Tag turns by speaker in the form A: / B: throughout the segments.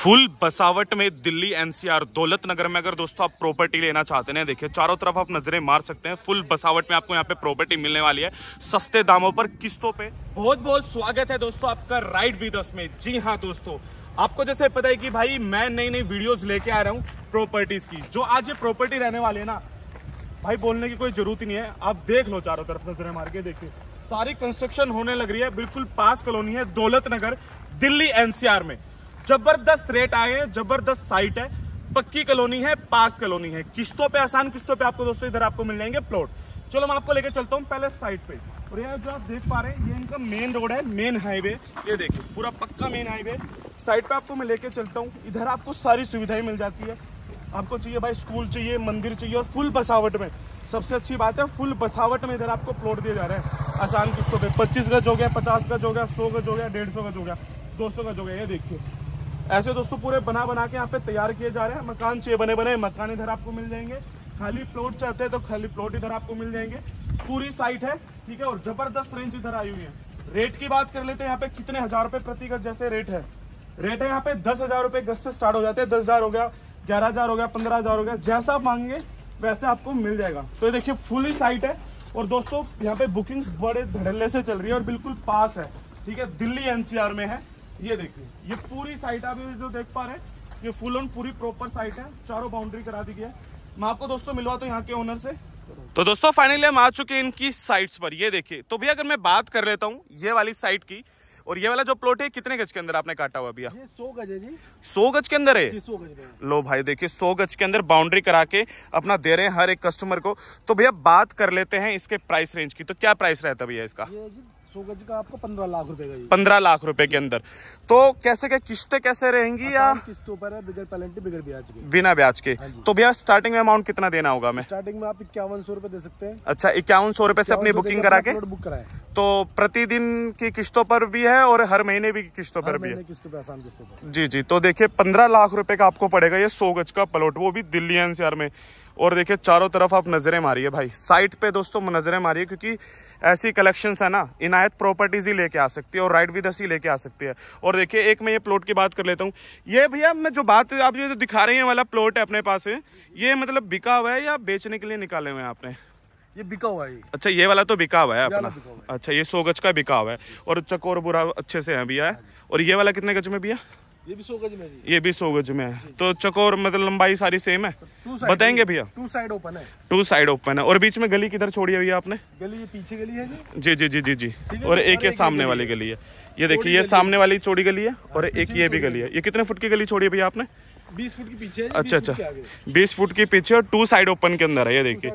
A: full बसावट में Delhi NCR दौलत नगर में अगर दोस्तों आप प्रॉपर्टी लेना चाहते हैं देखिए चारों तरफ आप नजरें मार सकते हैं फुल बसावट में आपको यहाँ पे प्रॉपर्टी मिलने वाली है सस्ते दामों पर किस्तों पे बहुत बहुत स्वागत है दोस्तों आपका राइट भी दस में जी हाँ दोस्तों आपको जैसे पता है कि भाई मैं नई नई वीडियोज लेके आ रहा हूँ प्रॉपर्टीज की जो आज ये प्रॉपर्टी रहने वाली है ना भाई बोलने की कोई जरूरत ही नहीं है आप देख लो चारों तरफ नजरें मार के देखिए सारी कंस्ट्रक्शन होने लग रही है बिल्कुल पास कॉलोनी है दौलत नगर दिल्ली एनसीआर में जबरदस्त रेट आए हैं जबरदस्त साइट है पक्की कॉलोनी है पास कॉलोनी है किस्तों पे आसान किस्तों पे आपको दोस्तों इधर आपको मिल जाएंगे प्लॉट चलो मैं आपको लेके चलता हूँ पहले साइड पे और यहाँ जो आप देख पा रहे हैं ये इनका मेन रोड है मेन हाईवे ये देखिए पूरा पक्का मेन हाईवे साइड पे आपको मैं लेके चलता हूँ इधर आपको सारी सुविधाएं मिल जाती है आपको चाहिए भाई स्कूल चाहिए मंदिर चाहिए और फुल बसावट में सबसे अच्छी बात है फुल बसावट में इधर आपको प्लॉट दिए जा रहे हैं आसान किस्तों पे पच्चीस गज हो गया पचास गज हो गया सौ गज हो गया डेढ़ सौ गज हो गया दो सौ गज हो गया ये देखिए ऐसे दोस्तों पूरे बना बना के यहाँ पे तैयार किए जा रहे हैं मकान छे बने बने मकान इधर आपको मिल जाएंगे खाली प्लॉट चाहते हैं तो खाली प्लॉट इधर आपको मिल जाएंगे पूरी साइट है ठीक है और जबरदस्त रेंज इधर आई हुई है रेट की बात कर लेते हैं यहाँ पे कितने हजार रुपए प्रति गज जैसे रेट है रेट है यहाँ पे दस हजार रुपये गज से स्टार्ट हो जाते हैं दस हजार हो गया ग्यारह हजार हो गया पंद्रह हजार हो गया जैसा आप मांगेंगे वैसे आपको मिल जाएगा तो ये देखिए फुली साइट है और दोस्तों यहाँ पे बुकिंग्स बड़े धड़ल्ले से चल रही है और बिल्कुल पास है ठीक है दिल्ली एनसीआर में है ये देखिए ये पूरी साइट आप जो देख पा रहे हैं ये फुल ऑन पूरी प्रॉपर साइट है चारों बाउंड्री करा दी गई है मैं आपको दोस्तों मिलवा तो यहाँ के ओनर से तो दोस्तों फाइनली हम आ चुके हैं इनकी साइट्स पर ये देखिए तो भैया अगर मैं बात कर लेता हूँ ये वाली साइट की और ये वाला जो प्लॉट है कितने गज के अंदर आपने काटा हुआ भैया सौ गज है जी सौ गज के अंदर है
B: सौ गज
A: लो भाई देखिए सौ गज के अंदर बाउंड्री करा के अपना दे रहे हैं हर एक कस्टमर को तो भैया बात कर लेते हैं इसके प्राइस रेंज की तो क्या प्राइस रहता है भैया इसका
B: सौ गज का आपको पंद्रह लाख रुपए का
A: पंद्रह लाख रुपए के अंदर तो कैसे क्या किस्तें कैसे
B: रहेंगी या किस्तों पर है बिगर पेलेंटी बिगर ब्याज के
A: बिना ब्याज के हाँ तो भैया स्टार्टिंग में अमाउंट कितना देना होगा मैं
B: स्टार्टिंग में आप इक्यावन सौ रूपए दे सकते हैं
A: अच्छा इक्यावन सौ से अपनी बुकिंग करा के बुक कराए तो प्रतिदिन की किस्तों पर भी है और हर महीने भी किस्तों पर भी है
B: किस्तों पर आसान किस्तों पर
A: जी जी तो देखिए पंद्रह लाख रुपए का आपको पड़ेगा ये सौ गज का प्लॉट वो भी दिल्ली एनसीआर में और देखिए चारों तरफ आप नज़रें मारिए भाई साइट पे दोस्तों नज़रें मारिए क्योंकि ऐसी कलेक्शंस है ना इनायत प्रॉपर्टीज़ ही लेके आ सकती है और राइट विद ही लेके आ सकती है और देखिए एक मैं ये प्लॉट की बात कर लेता हूँ ये भैया मैं जो बात आप जो दिखा रहे हैं वाला प्लॉट है अपने पास है ये मतलब बिका हुआ है या बेचने के लिए निकाले हुए हैं आपने
B: ये बिका हुआ है
A: अच्छा ये वाला तो बिका हुआ है अपना अच्छा ये सो गज का बिका हुआ है और चकोर बुरा अच्छे से है भैया हाँ और ये वाला कितने गज में भैया ये भी सौ गज में ये भी गज में है तो चकोर मतलब लंबाई सारी सेम है
B: बताएंगे भैया टू साइड ओपन है
A: टू साइड ओपन है और बीच में गली किधर छोड़ी है आपने
B: गली पीछे गली है
A: जी जी जी जी जी और एक ये सामने वाली गली है ये देखिए ये सामने वाली चौड़ी गली है और हाँ, एक ये भी गली है ये कितने फुट की गली छोड़ी है भैया आपने बीस फुट के पीछे अच्छा अच्छा बीस फुट के पीछे और टू साइड ओपन के अंदर है ये देखिए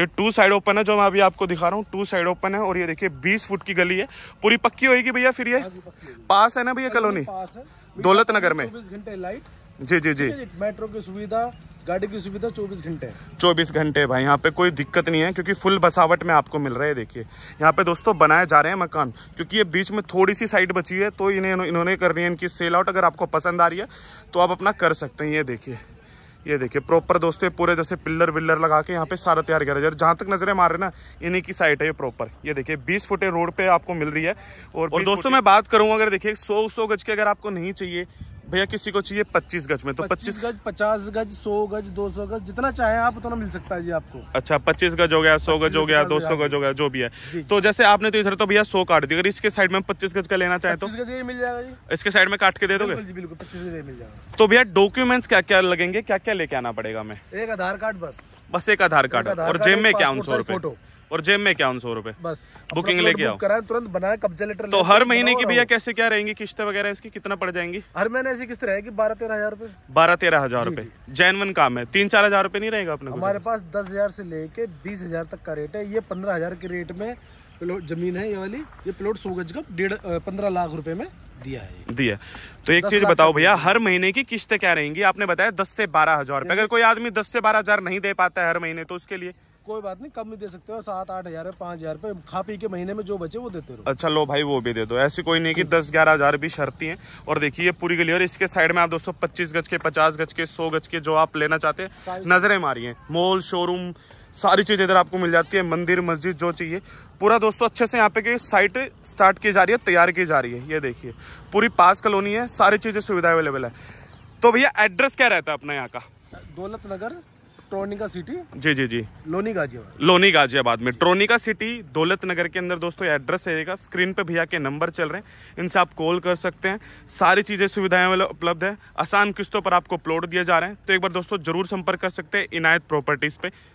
A: ये टू साइड ओपन है जो मैं अभी आपको दिखा रहा हूँ टू साइड ओपन है और ये देखिए बीस फुट की गली है पूरी पक्की होगी भैया फिर ये हाँ पास है ना भैया हाँ कॉलोनी
B: दौलत नगर में चौबीस घंटे लाइट जी जी जी मेट्रो की सुविधा गाड़ी की सुविधा 24 घंटे
A: 24 घंटे भाई यहाँ पे कोई दिक्कत नहीं है क्योंकि फुल बसावट में आपको मिल रहा है देखिए यहाँ पे दोस्तों बनाए जा रहे हैं मकान क्योंकि ये बीच में थोड़ी सी साइड बची है तो इन्हें इन्होंने करनी है इनकी सेल आउट अगर आपको पसंद आ रही है तो आप अपना कर सकते हैं ये देखिए ये देखिए प्रॉपर दोस्तों पूरे जैसे पिल्लर विल्लर लगा के यहाँ पे सारा तैयार किया जाए जहाँ तक नजरें मार रहे ना इन्हीं की साइट है ये प्रॉपर ये देखिए बीस फुटे रोड पे आपको मिल रही है और, और दोस्तों मैं बात करूँ अगर देखिए 100 सौ गज के अगर आपको नहीं चाहिए भैया किसी को चाहिए पच्चीस गज में तो पच्चीस गज
B: पचास गज सौ गज दो सौ गज जितना चाहे आप उतना मिल सकता है जी आपको
A: अच्छा पच्चीस गज हो गया सौ गज हो गया दो सौ गज हो गया जो भी है तो जैसे आपने तो इधर तो भैया सौ काट दिया अगर इसके साइड में पच्चीस गज का लेना चाहे तो
B: मिल जाएगा
A: इसके साइड में काट के दे दोगे
B: बिल्कुल पच्चीस गज
A: मिल जाएगा तो भैया डॉक्यूमेंट्स क्या क्या लगेंगे क्या क्या लेके आना पड़ेगा हमें
B: एक आधार कार्ड बस
A: बस एक आधार कार्ड और जेब में क्या सौ रुपए और जेब में क्या सौ रुपए बस बुकिंग लेके आओ करा
B: तुरंत बनाया कब्जा लेटर तो हर महीने की भैया
A: कैसे क्या रहेंगी किस्तें वगैरह इसकी कितना पड़ जाएंगी हर महीने ऐसी किस्त
B: रहेगी बारह तेरह हजार रूपए
A: बारह तेरह हजार रूपए जैनवन काम है तीन चार हजार रूपए नहीं रहेगा अपने हमारे
B: पास दस हजार से लेके बीस हजार तक का रेट है ये पंद्रह हजार के रेट में प्लॉट जमीन है ये वाली ये प्लॉट सो गज का डेढ़ पंद्रह लाख रुपए में
A: दिया है दिया तो एक चीज बताओ भैया हर महीने की किस्तें क्या रहेंगी आपने बताया दस से बारह हजार अगर कोई आदमी दस से बारह हजार नहीं दे पाता है हर
B: महीने तो उसके लिए कोई बात नहीं कम भी दे सकते हो सात आठ हजार पाँच हजार रुपये खा पी के महीने में जो बचे वो देते
A: रहो अच्छा लो भाई वो भी दे दो ऐसी कोई नहीं कि दस ग्यारह हजार भी शर्ती हैं और देखिए पूरी गली और इसके साइड में आप दोस्तों पच्चीस गज के पचास गज के सौ गज के जो आप लेना चाहते हैं नजरें मारिये मॉल शोरूम सारी चीज़ें इधर आपको मिल जाती है मंदिर मस्जिद जो चाहिए पूरा दोस्तों अच्छे से यहाँ पे की साइट स्टार्ट की जा रही है तैयार की जा रही है ये देखिए पूरी पास कॉलोनी है सारी चीज़ें सुविधा अवेलेबल है तो भैया एड्रेस क्या रहता है अपना यहाँ का
B: दौलत नगर ट्रोनिका सिटी जी जी जी लोनी गाजियाबाद
A: लोनी गाजियाबाद में ट्रोनिका सिटी दौलत नगर के अंदर दोस्तों एड्रेस रहेगा स्क्रीन पे भैया के नंबर चल रहे हैं इनसे आप कॉल कर सकते हैं सारी चीज़ें सुविधाएं उपलब्ध है आसान किस्तों पर आपको प्लॉट दिए जा रहे हैं तो एक बार दोस्तों जरूर संपर्क कर सकते हैं इनायत प्रॉपर्टीज़ पे